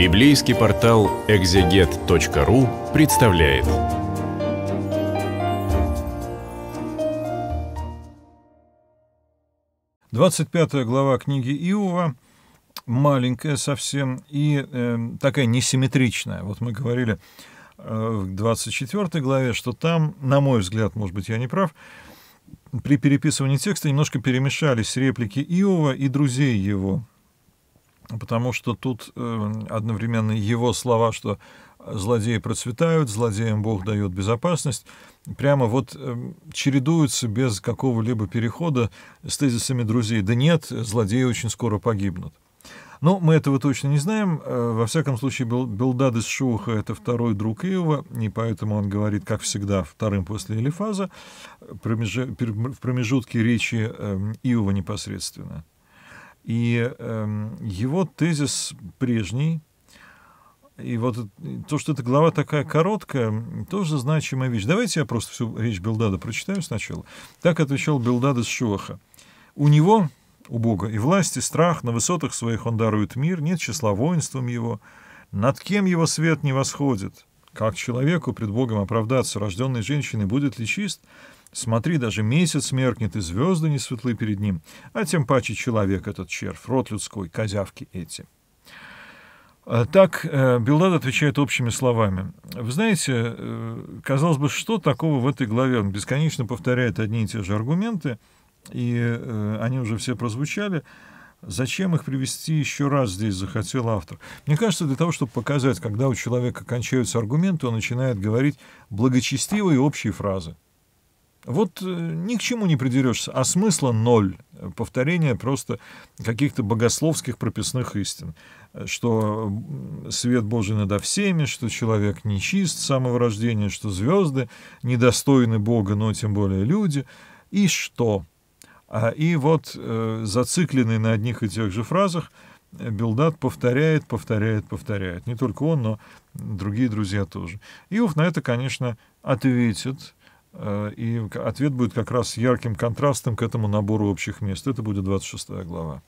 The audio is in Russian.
Библейский портал exeget.ru представляет. Двадцать пятая глава книги Иова маленькая совсем и э, такая несимметричная. Вот мы говорили э, в 24 главе, что там, на мой взгляд, может быть, я не прав, при переписывании текста немножко перемешались реплики Иова и друзей его потому что тут э, одновременно его слова, что злодеи процветают, злодеям Бог дает безопасность, прямо вот э, чередуются без какого-либо перехода с тезисами друзей. Да нет, злодеи очень скоро погибнут. Но ну, мы этого точно не знаем. Э, во всяком случае, Бел, Белдад из Шуха — это второй друг Иова, и поэтому он говорит, как всегда, вторым после Элифаза. В промежутке речи Иова непосредственно. И э, его тезис прежний, и вот то, что эта глава такая короткая, тоже значимая вещь. Давайте я просто всю речь Белдада прочитаю сначала. Так отвечал Белдада из Шуаха. У него, у Бога, и власть, и страх, на высотах своих он дарует мир, нет числа воинством его, над кем его свет не восходит. Как человеку пред Богом оправдаться, рожденной женщиной, будет ли чист? Смотри, даже месяц меркнет, и звезды не светлы перед ним, а тем паче человек этот червь, рот людской, козявки эти. А так э, Билдад отвечает общими словами. Вы знаете, э, казалось бы, что такого в этой главе? Он бесконечно повторяет одни и те же аргументы, и э, они уже все прозвучали. Зачем их привести еще раз здесь, захотел автор? Мне кажется, для того, чтобы показать, когда у человека кончаются аргументы, он начинает говорить благочестивые общие фразы. Вот э, ни к чему не придерешься, а смысла ноль. Повторение просто каких-то богословских прописных истин, э, что свет Божий надо всеми, что человек нечист с самого рождения, что звезды недостойны Бога, но тем более люди, и что. А И вот э, зацикленный на одних и тех же фразах Билдат повторяет, повторяет, повторяет. Не только он, но другие друзья тоже. Иов на это, конечно, ответит – Э, и ответ будет как раз ярким контрастом к этому набору общих мест. Это будет 26 глава.